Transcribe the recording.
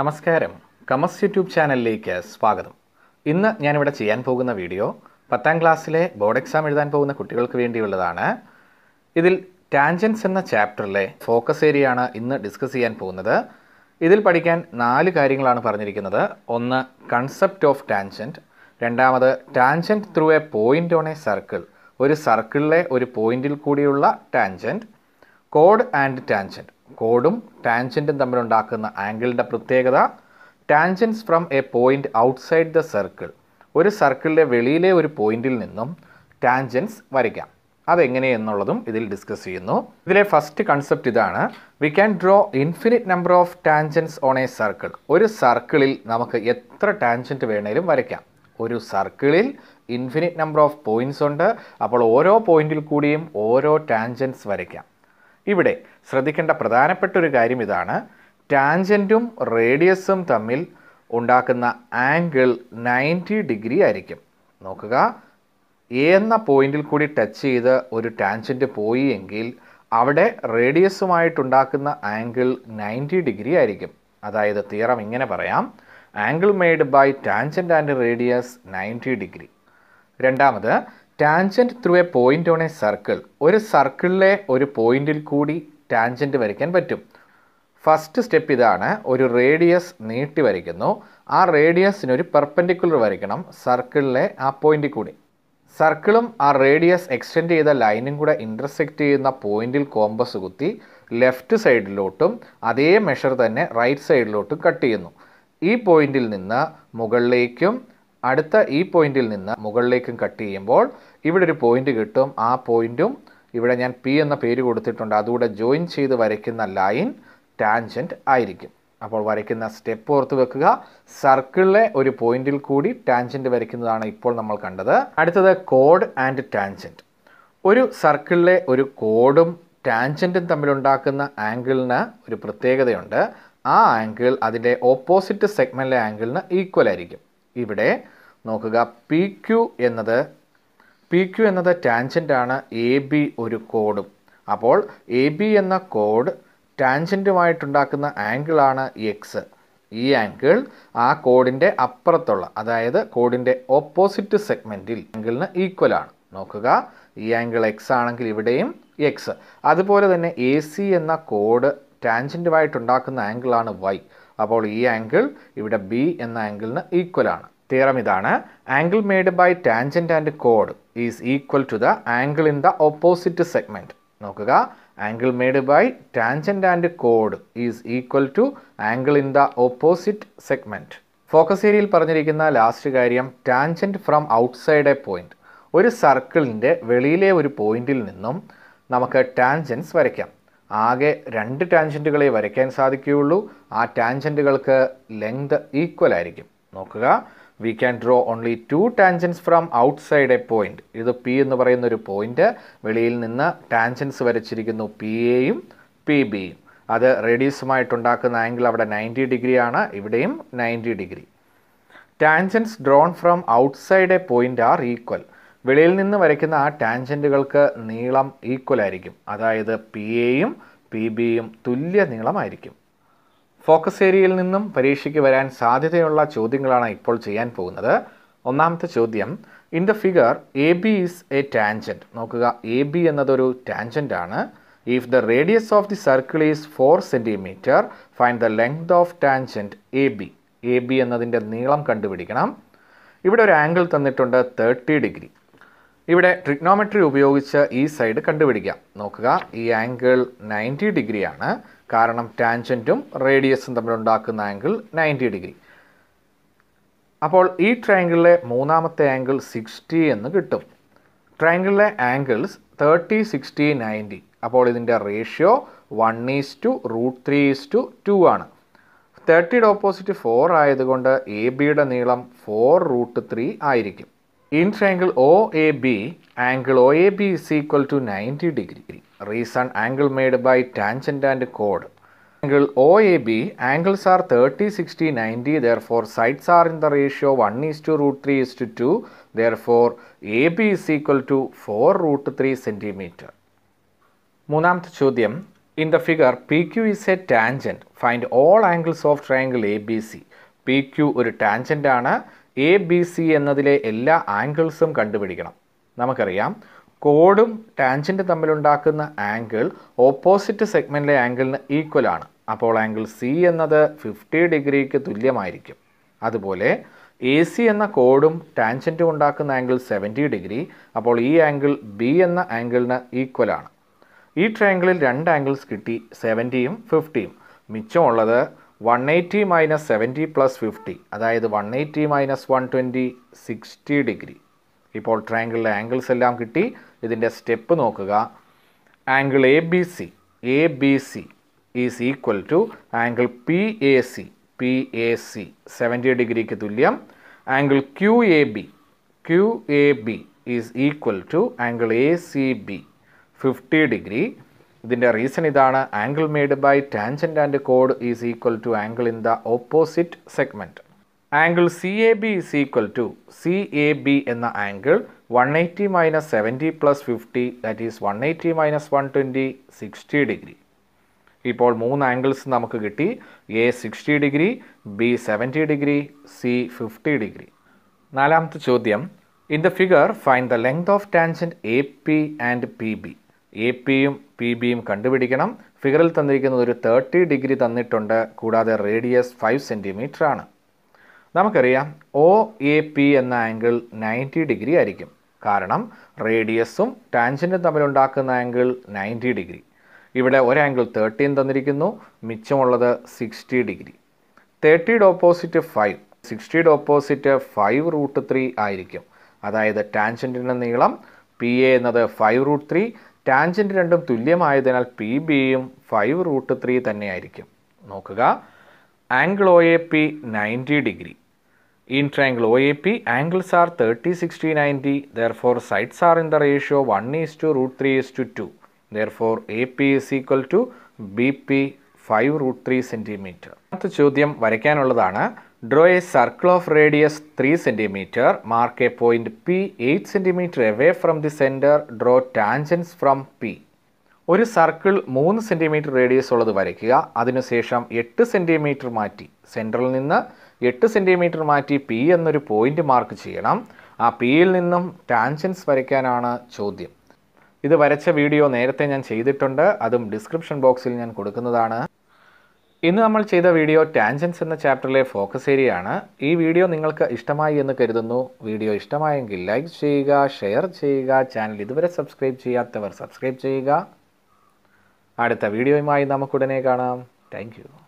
നമസ്കാരം കമസ് യൂട്യൂബ് ചാനലിലേക്ക് സ്വാഗതം ഇന്ന് ഞാനിവിടെ ചെയ്യാൻ പോകുന്ന വീഡിയോ പത്താം ക്ലാസ്സിലെ ബോർഡ് എക്സാം എഴുതാൻ പോകുന്ന കുട്ടികൾക്ക് വേണ്ടിയുള്ളതാണ് ഇതിൽ ടാൻജൻസ് എന്ന ചാപ്റ്ററിലെ ഫോക്കസ് ഏരിയയാണ് ഇന്ന് ഡിസ്കസ് ചെയ്യാൻ പോകുന്നത് ഇതിൽ പഠിക്കാൻ നാല് കാര്യങ്ങളാണ് പറഞ്ഞിരിക്കുന്നത് ഒന്ന് കൺസെപ്റ്റ് ഓഫ് ടാൻജൻറ്റ് രണ്ടാമത് tangent through a point on a circle ഒരു സർക്കിളിലെ ഒരു പോയിന്റിൽ കൂടിയുള്ള ടാൻജൻറ്റ് കോഡ് ആൻഡ് ടാൻജൻറ്റ് കോഡും ടാൻജൻറ്റും തമ്മിലുണ്ടാക്കുന്ന ആംഗിളിൻ്റെ പ്രത്യേകത tangents from a point outside the circle ഒരു സർക്കിളിലെ വെളിയിലെ ഒരു പോയിന്റിൽ നിന്നും ടാൻജൻസ് വരയ്ക്കാം അതെങ്ങനെയെന്നുള്ളതും ഇതിൽ ഡിസ്കസ് ചെയ്യുന്നു ഇതിലെ ഫസ്റ്റ് കൺസെപ്റ്റ് ഇതാണ് we can draw infinite number of tangents on a circle ഒരു സർക്കിളിൽ നമുക്ക് എത്ര ടാൻജൻറ്റ് വേണേലും വരയ്ക്കാം ഒരു സർക്കിളിൽ ഇൻഫിനിറ്റ് നമ്പർ ഓഫ് പോയിൻറ്സ് ഉണ്ട് അപ്പോൾ ഓരോ പോയിന്റിൽ കൂടിയും ഓരോ ടാൻജൻസ് വരയ്ക്കാം ഇവിടെ ശ്രദ്ധിക്കേണ്ട പ്രധാനപ്പെട്ട ഒരു കാര്യം ഇതാണ് ടാഞ്ചൻറ്റും റേഡിയസും തമ്മിൽ ഉണ്ടാക്കുന്ന ആംഗിൾ നയൻറ്റി ഡിഗ്രി ആയിരിക്കും നോക്കുക എ എന്ന പോയിന്റിൽ കൂടി ടച്ച് ചെയ്ത് ഒരു ടാഞ്ചൻറ്റ് പോയി എങ്കിൽ അവിടെ റേഡിയസുമായിട്ടുണ്ടാക്കുന്ന ആംഗിൾ നയൻറ്റി ഡിഗ്രി ആയിരിക്കും അതായത് തീറം ഇങ്ങനെ പറയാം angle made by tangent and radius ninety degree രണ്ടാമത് tangent through a point on a circle ഒരു സർക്കിളിലെ ഒരു പോയിന്റിൽ കൂടി ടാഞ്ചൻറ്റ് വരയ്ക്കാൻ പറ്റും ഫസ്റ്റ് സ്റ്റെപ്പ് ഇതാണ് ഒരു റേഡിയസ് നീട്ടി വരയ്ക്കുന്നു ആ റേഡിയസിനൊരു ഒരു പെർപ്പൻഡിക്കുലർ വരയ്ക്കണം സർക്കിളിലെ ആ പോയിന്റിൽ കൂടി സർക്കിളും ആ റേഡിയസ് എക്സ്റ്റെൻഡ് ചെയ്ത ലൈനും കൂടെ ഇൻ്റർസെക്റ്റ് ചെയ്യുന്ന പോയിന്റിൽ കോമ്പസ് കുത്തി ലെഫ്റ്റ് സൈഡിലോട്ടും അതേ മെഷർ തന്നെ റൈറ്റ് സൈഡിലോട്ടും കട്ട് ചെയ്യുന്നു ഈ പോയിന്റിൽ നിന്ന് മുകളിലേക്കും അടുത്ത ഈ പോയിന്റിൽ നിന്ന് മുകളിലേക്കും കട്ട് ചെയ്യുമ്പോൾ ഇവിടെ ഒരു പോയിന്റ് കിട്ടും ആ പോയിന്റും ഇവിടെ ഞാൻ പി എന്ന പേര് കൊടുത്തിട്ടുണ്ട് അതുകൂടെ ജോയിൻ ചെയ്ത് വരയ്ക്കുന്ന ലൈൻ ടാൻജൻറ്റ് ആയിരിക്കും അപ്പോൾ വരയ്ക്കുന്ന സ്റ്റെപ്പ് ഓർത്ത് വെക്കുക സർക്കിളിലെ ഒരു പോയിന്റിൽ കൂടി ടാൻജൻറ്റ് വരയ്ക്കുന്നതാണ് ഇപ്പോൾ നമ്മൾ കണ്ടത് അടുത്തത് കോഡ് ആൻഡ് ടാൻജൻറ്റ് ഒരു സർക്കിളിലെ ഒരു കോഡും ടാൻജൻറ്റും തമ്മിലുണ്ടാക്കുന്ന ആംഗിളിന് ഒരു പ്രത്യേകതയുണ്ട് ആ ആംഗിൾ അതിൻ്റെ ഓപ്പോസിറ്റ് സെഗ്മെൻറ്റിലെ ആംഗിളിന് ഈക്വൽ ആയിരിക്കും ഇവിടെ നോക്കുക പി ക്യു എന്നത് പി ക്യു എന്നത് ടാൻജൻ്റാണ് എ ബി ഒരു കോഡും അപ്പോൾ എ ബി എന്ന കോഡ് ടാൻജൻറ്റുമായിട്ടുണ്ടാക്കുന്ന ആംഗിളാണ് എക്സ് ഈ ആംഗിൾ ആ കോഡിൻ്റെ അപ്പുറത്തുള്ള അതായത് കോഡിൻ്റെ ഓപ്പോസിറ്റ് സെഗ്മെൻറ്റിൽ ആംഗിളിന് ഈക്വൽ ആണ് നോക്കുക ഈ ആംഗിൾ എക്സ് ആണെങ്കിൽ ഇവിടെയും എക്സ് അതുപോലെ തന്നെ എ സി എന്ന കോഡ് ടാൻജൻറ്റുമായിട്ടുണ്ടാക്കുന്ന ആംഗിളാണ് വൈ അപ്പോൾ ഈ ആംഗിൾ ഇവിടെ ബി എന്ന ആംഗിളിന് ഈക്വൽ ആണ് തിയറം ഇതാണ് angle made by tangent and കോഡ് is equal to the angle in the opposite segment നോക്കുക angle made by tangent and കോഡ് is equal to angle in the opposite segment focus ഏരിയയിൽ പറഞ്ഞിരിക്കുന്ന last കാര്യം tangent from outside a point ഒരു സർക്കിളിൻ്റെ വെളിയിലെ ഒരു പോയിന്റിൽ നിന്നും നമുക്ക് ടാൻജൻസ് വരയ്ക്കാം ആകെ രണ്ട് ടാൻജൻറ്റുകളെ വരയ്ക്കാൻ സാധിക്കുകയുള്ളൂ ആ ടാൻജൻറ്റുകൾക്ക് ലെങ്ത് ഈക്വൽ ആയിരിക്കും നോക്കുക we can draw only two tangents from outside a point ഇത് പി എന്ന് പറയുന്ന ഒരു പോയിന്റ് വെളിയിൽ നിന്ന് ടാൻജൻസ് വരച്ചിരിക്കുന്നു പി എയും പി ബിയും അത് റേഡിയസുമായിട്ടുണ്ടാക്കുന്ന ആംഗിൾ അവിടെ നയൻറ്റി ഡിഗ്രി ആണ് ഇവിടെയും ninety degree tangents drawn from outside a point are equal വെളിയിൽ നിന്ന് വരയ്ക്കുന്ന ആ ടാൻജൻറ്റുകൾക്ക് നീളം ഈക്വൽ ആയിരിക്കും അതായത് പി എയും പി ബിയും തുല്യ നീളമായിരിക്കും ഫോക്കസ് ഏരിയയിൽ നിന്നും പരീക്ഷയ്ക്ക് വരാൻ സാധ്യതയുള്ള ചോദ്യങ്ങളാണ് ഇപ്പോൾ ചെയ്യാൻ പോകുന്നത് ഒന്നാമത്തെ ചോദ്യം in the figure A B is a tangent നോക്കുക എ ബി എന്നതൊരു ടാൻജൻ്റ് ആണ് if the radius of the circle is four centimetre find the length of tangent A B A B എന്നതിൻ്റെ നീളം കണ്ടുപിടിക്കണം ഇവിടെ ഒരു ആംഗിൾ തന്നിട്ടുണ്ട് തേർട്ടി ഡിഗ്രി ഇവിടെ ട്രിഗ്നോമെട്രി ഉപയോഗിച്ച് ഈ സൈഡ് കണ്ടുപിടിക്കാം നോക്കുക ഈ ആംഗിൾ നയൻറ്റി ഡിഗ്രിയാണ് കാരണം ടാൻജൻറ്റും റേഡിയസും തമ്മിലുണ്ടാക്കുന്ന ആംഗിൾ നയൻറ്റി ഡിഗ്രി അപ്പോൾ ഈ ട്രയാങ്കിളിലെ മൂന്നാമത്തെ ആംഗിൾ സിക്സ്റ്റി എന്ന് കിട്ടും ട്രയാങ്കിളിലെ ആംഗിൾസ് തേർട്ടി സിക്സ്റ്റി നയൻറ്റി അപ്പോൾ ഇതിൻ്റെ ratio one is to root three is to two ആണ് തേർട്ടിയുടെ ഓപ്പോസിറ്റ് ഫോർ ആയതുകൊണ്ട് എ ബിയുടെ നീളം ഫോർ റൂട്ട് ത്രീ ആയിരിക്കും in triangle O A B angle O A B is equal to ninety degree reason angle made by tangent and കോഡ് angle O A B angles are thirty sixty ninety therefore sides are in the ratio one is to root three is to two therefore A B is equal to four root three centimetre മൂന്നാമത്തെ ചോദ്യം in the figure P Q is a tangent find all angles of triangle A B C P Q ഒരു tangent ആണ് A B C എന്നതിലെ എല്ലാ ആംഗിൾസും കണ്ടുപിടിക്കണം നമുക്കറിയാം കോഡും ടാൻജൻറ്റും തമ്മിലുണ്ടാക്കുന്ന ആംഗിൾ ഓപ്പോസിറ്റ് സെഗ്മെൻറ്റിലെ ആംഗിളിന് ഈക്വലാണ് അപ്പോൾ ആംഗിൾ സി എന്നത് ഫിഫ്റ്റി ഡിഗ്രിക്ക് തുല്യമായിരിക്കും അതുപോലെ എ സി എന്ന കോഡും ടാൻജൻറ്റും ഉണ്ടാക്കുന്ന ആംഗിൾ സെവൻറ്റി ഡിഗ്രി അപ്പോൾ ഈ ആംഗിൾ ബി എന്ന ആംഗിളിന് ഈക്വലാണ് ഈ ട്രയാങ്കിളിൽ രണ്ട് ആംഗിൾസ് കിട്ടി സെവൻറ്റിയും ഫിഫ്റ്റിയും മിച്ചമുള്ളത് one eighty minus seventy plus fifty അതായത് one eighty minus one twenty sixty degree ഇപ്പോൾ ട്രയാങ്കിളിലെ ആംഗിൾസ് എല്ലാം കിട്ടി ഇതിൻ്റെ സ്റ്റെപ്പ് നോക്കുക angle A B C A B C is equal to angle P A C P A C seventy ഡിഗ്രിക്ക് തുല്യം angle Q A B Q A B is equal to angle A C B fifty degree ഇതിൻ്റെ reason ഇതാണ് angle made by tangent and കോഡ് is equal to angle in the opposite segment angle C A B is equal to C A B എന്ന angle one eighty minus seventy plus fifty that is one eighty minus one twenty sixty degree ഇപ്പോൾ മൂന്ന് angles നമുക്ക് കിട്ടി A sixty degree B seventy degree C fifty degree നാലാമത്തെ ചോദ്യം in the figure find the length of tangent A P and P B A പിയും P ബിയും കണ്ടുപിടിക്കണം ഫിഗറിൽ തന്നിരിക്കുന്നത് ഒരു തേർട്ടി ഡിഗ്രി തന്നിട്ടുണ്ട് കൂടാതെ റേഡിയസ് ഫൈവ് സെൻറ്റിമീറ്റർ ആണ് നമുക്കറിയാം ഒ എ പി എന്ന ആംഗിൾ നയൻറ്റി ഡിഗ്രി ആയിരിക്കും കാരണം റേഡിയസും ടാൻജൻറ്റും തമ്മിലുണ്ടാക്കുന്ന ആംഗിൾ നയൻറ്റി ഡിഗ്രി ഇവിടെ ഒരു ആംഗിൾ തേർട്ടീൻ തന്നിരിക്കുന്നു മിച്ചമുള്ളത് സിക്സ്റ്റി ഡിഗ്രി തേർട്ടിയുടെ ഓപ്പോസിറ്റ് ഫൈവ് സിക്സ്റ്റിയുടെ ഓപ്പോസിറ്റ് ഫൈവ് റൂട്ട് ത്രീ ആയിരിക്കും അതായത് ടാൻജൻറ്റിൻ്റെ നീളം പി എ എന്നത് ഫൈവ് റൂട്ട് ത്രീ ടാൻജൻറ്റ് രണ്ടും തുല്യമായതിനാൽ പി ബിയും ഫൈവ് റൂട്ട് ത്രീ തന്നെയായിരിക്കും നോക്കുക angle O A P ninety degree in triangle O A P angles are thirty sixty ninety therefore sides are in the ratio one is to root three is to two therefore A P is equal to B P five root three centimetre അടുത്ത ചോദ്യം വരയ്ക്കാനുള്ളതാണ് draw a circle of radius three centimetre mark a point P eight centimetre away from the centre draw tangents from P ഒരു circle മൂന്ന് centimetre radius ഉള്ളത് വരയ്ക്കുക അതിനുശേഷം എട്ട് centimetre മാറ്റി സെൻറ്ററിൽ നിന്ന് എട്ട് സെൻറ്റിമീറ്റർ മാറ്റി പി എന്നൊരു പോയിൻ്റ് മാർക്ക് ചെയ്യണം ആ പിയിൽ നിന്നും ടാൻഷൻസ് വരയ്ക്കാനാണ് ചോദ്യം ഇത് വരച്ച വീഡിയോ നേരത്തെ ഞാൻ ചെയ്തിട്ടുണ്ട് അതും ഡിസ്ക്രിപ്ഷൻ ബോക്സിൽ ഞാൻ കൊടുക്കുന്നതാണ് ഇന്ന് നമ്മൾ ചെയ്ത വീഡിയോ ടാൻജൻസ് എന്ന ചാപ്റ്ററിലെ ഫോക്കസ് ഏരിയയാണ് ഈ വീഡിയോ നിങ്ങൾക്ക് ഇഷ്ടമായി എന്ന് കരുതുന്നു വീഡിയോ ഇഷ്ടമായെങ്കിൽ ലൈക്ക് ചെയ്യുക ഷെയർ ചെയ്യുക ചാനൽ ഇതുവരെ സബ്സ്ക്രൈബ് ചെയ്യാത്തവർ സബ്സ്ക്രൈബ് ചെയ്യുക അടുത്ത വീഡിയോയുമായി നമുക്കുടനെ കാണാം താങ്ക്